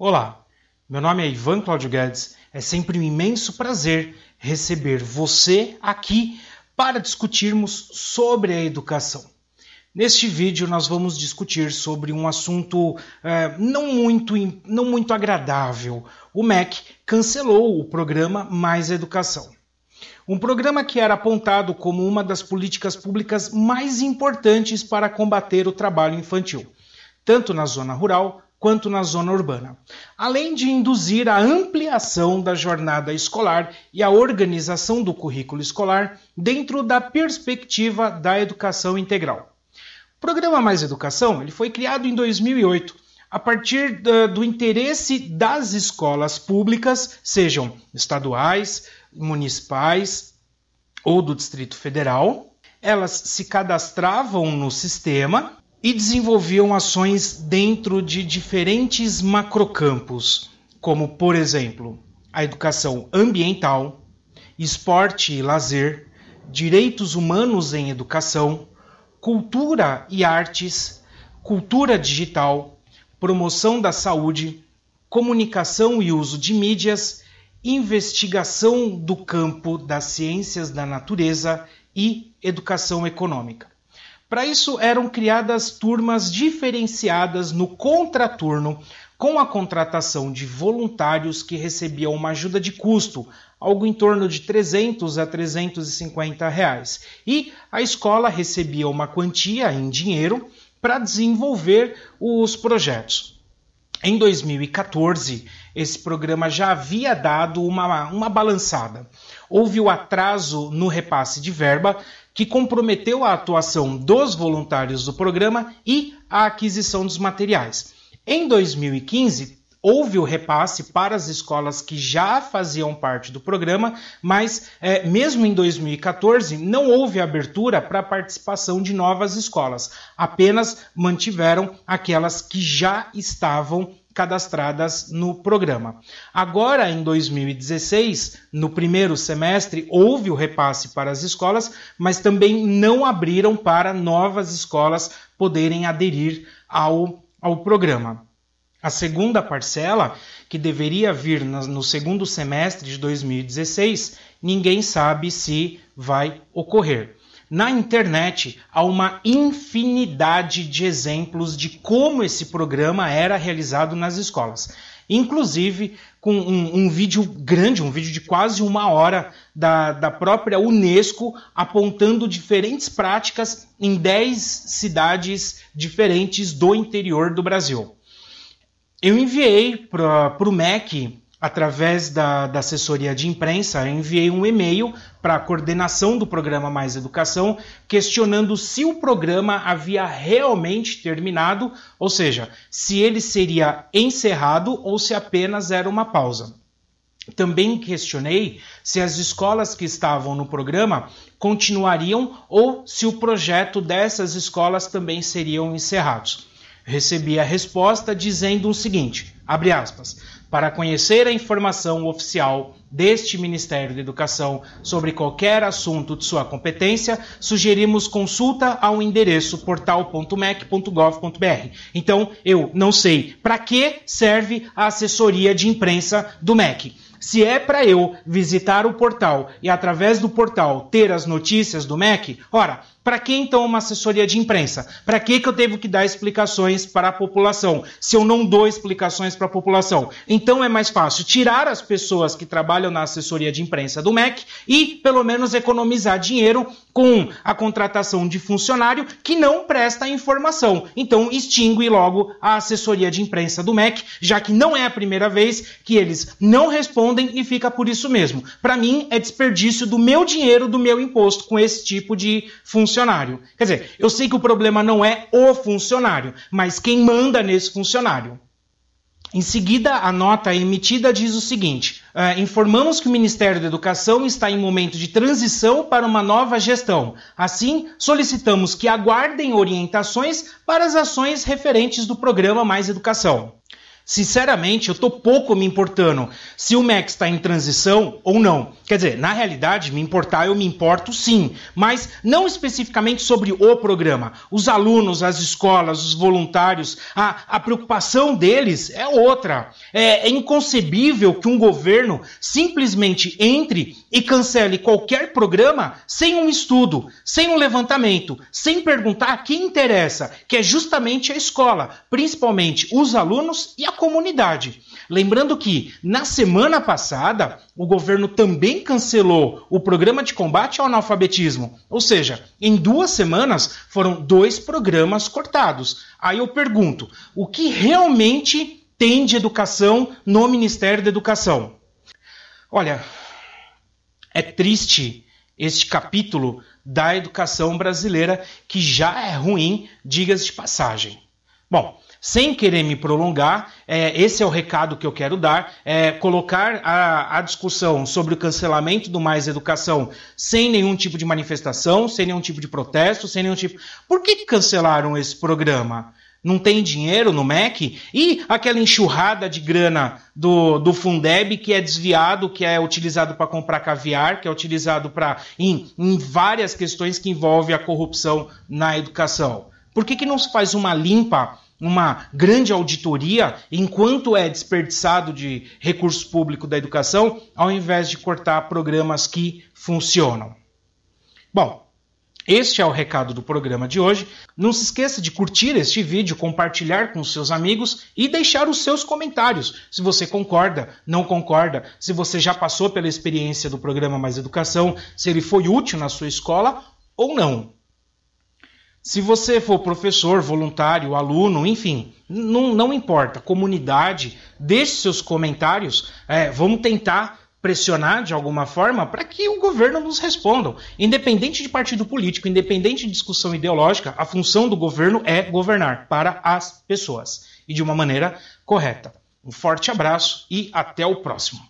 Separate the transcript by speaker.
Speaker 1: Olá, meu nome é Ivan Cláudio Guedes. É sempre um imenso prazer receber você aqui para discutirmos sobre a educação. Neste vídeo, nós vamos discutir sobre um assunto é, não, muito, não muito agradável. O MEC cancelou o programa Mais Educação. Um programa que era apontado como uma das políticas públicas mais importantes para combater o trabalho infantil, tanto na zona rural quanto na zona urbana, além de induzir a ampliação da jornada escolar e a organização do currículo escolar dentro da perspectiva da educação integral. O Programa Mais Educação ele foi criado em 2008 a partir do interesse das escolas públicas, sejam estaduais, municipais ou do Distrito Federal. Elas se cadastravam no sistema e desenvolviam ações dentro de diferentes macrocampos, como, por exemplo, a educação ambiental, esporte e lazer, direitos humanos em educação, cultura e artes, cultura digital, promoção da saúde, comunicação e uso de mídias, investigação do campo das ciências da natureza e educação econômica. Para isso eram criadas turmas diferenciadas no contraturno, com a contratação de voluntários que recebiam uma ajuda de custo, algo em torno de 300 a 350 reais, e a escola recebia uma quantia em dinheiro para desenvolver os projetos. Em 2014, esse programa já havia dado uma, uma balançada. Houve o atraso no repasse de verba, que comprometeu a atuação dos voluntários do programa e a aquisição dos materiais. Em 2015, houve o repasse para as escolas que já faziam parte do programa, mas é, mesmo em 2014 não houve abertura para a participação de novas escolas, apenas mantiveram aquelas que já estavam cadastradas no programa. Agora, em 2016, no primeiro semestre, houve o repasse para as escolas, mas também não abriram para novas escolas poderem aderir ao, ao programa. A segunda parcela, que deveria vir no segundo semestre de 2016, ninguém sabe se vai ocorrer. Na internet há uma infinidade de exemplos de como esse programa era realizado nas escolas. Inclusive com um, um vídeo grande, um vídeo de quase uma hora da, da própria Unesco apontando diferentes práticas em 10 cidades diferentes do interior do Brasil. Eu enviei para o MEC através da, da assessoria de imprensa, enviei um e-mail para a coordenação do programa Mais Educação, questionando se o programa havia realmente terminado, ou seja, se ele seria encerrado ou se apenas era uma pausa. Também questionei se as escolas que estavam no programa continuariam ou se o projeto dessas escolas também seriam encerrados. Recebi a resposta dizendo o seguinte: Abre aspas. Para conhecer a informação oficial deste Ministério da Educação sobre qualquer assunto de sua competência, sugerimos consulta ao endereço portal.mec.gov.br. Então, eu não sei para que serve a assessoria de imprensa do MEC. Se é para eu visitar o portal e através do portal ter as notícias do MEC, ora, para que então uma assessoria de imprensa? Para que, que eu devo que dar explicações para a população? Se eu não dou explicações para a população, então é mais fácil tirar as pessoas que trabalham na assessoria de imprensa do MEC e pelo menos economizar dinheiro com a contratação de funcionário que não presta informação. Então extingue logo a assessoria de imprensa do MEC, já que não é a primeira vez que eles não respondem e fica por isso mesmo. Para mim, é desperdício do meu dinheiro, do meu imposto com esse tipo de funcionário. Quer dizer, eu sei que o problema não é o funcionário, mas quem manda nesse funcionário. Em seguida, a nota emitida diz o seguinte: uh, informamos que o Ministério da Educação está em momento de transição para uma nova gestão. Assim, solicitamos que aguardem orientações para as ações referentes do programa Mais Educação sinceramente, eu tô pouco me importando se o Max está em transição ou não. Quer dizer, na realidade, me importar eu me importo sim, mas não especificamente sobre o programa. Os alunos, as escolas, os voluntários, a, a preocupação deles é outra. É, é inconcebível que um governo simplesmente entre e cancele qualquer programa sem um estudo, sem um levantamento, sem perguntar a quem interessa, que é justamente a escola, principalmente os alunos e a comunidade. Lembrando que, na semana passada, o governo também cancelou o programa de combate ao analfabetismo. Ou seja, em duas semanas foram dois programas cortados. Aí eu pergunto: o que realmente tem de educação no Ministério da Educação? Olha, é triste este capítulo da educação brasileira, que já é ruim, diga-se de passagem. Bom, sem querer me prolongar, é, esse é o recado que eu quero dar: é, colocar a, a discussão sobre o cancelamento do Mais Educação sem nenhum tipo de manifestação, sem nenhum tipo de protesto, sem nenhum tipo. Por que cancelaram esse programa? não tem dinheiro no MEC, e aquela enxurrada de grana do, do Fundeb que é desviado, que é utilizado para comprar caviar, que é utilizado para em, em, várias questões que envolvem a corrupção na educação. Por que, que não se faz uma limpa uma grande auditoria enquanto é desperdiçado de recurso público da educação, ao invés de cortar programas que funcionam. Bom, este é o recado do programa de hoje. Não se esqueça de curtir este vídeo, compartilhar com seus amigos e deixar os seus comentários. Se você concorda, não concorda, se você já passou pela experiência do programa Mais Educação, se ele foi útil na sua escola ou não. Se você for professor, voluntário, aluno, enfim, não, não importa, comunidade, deixe seus comentários, é, vamos tentar pressionar de alguma forma para que o governo nos responda. Independente de partido político, independente de discussão ideológica, a função do governo é governar para as pessoas e de uma maneira correta. Um forte abraço e até o próximo.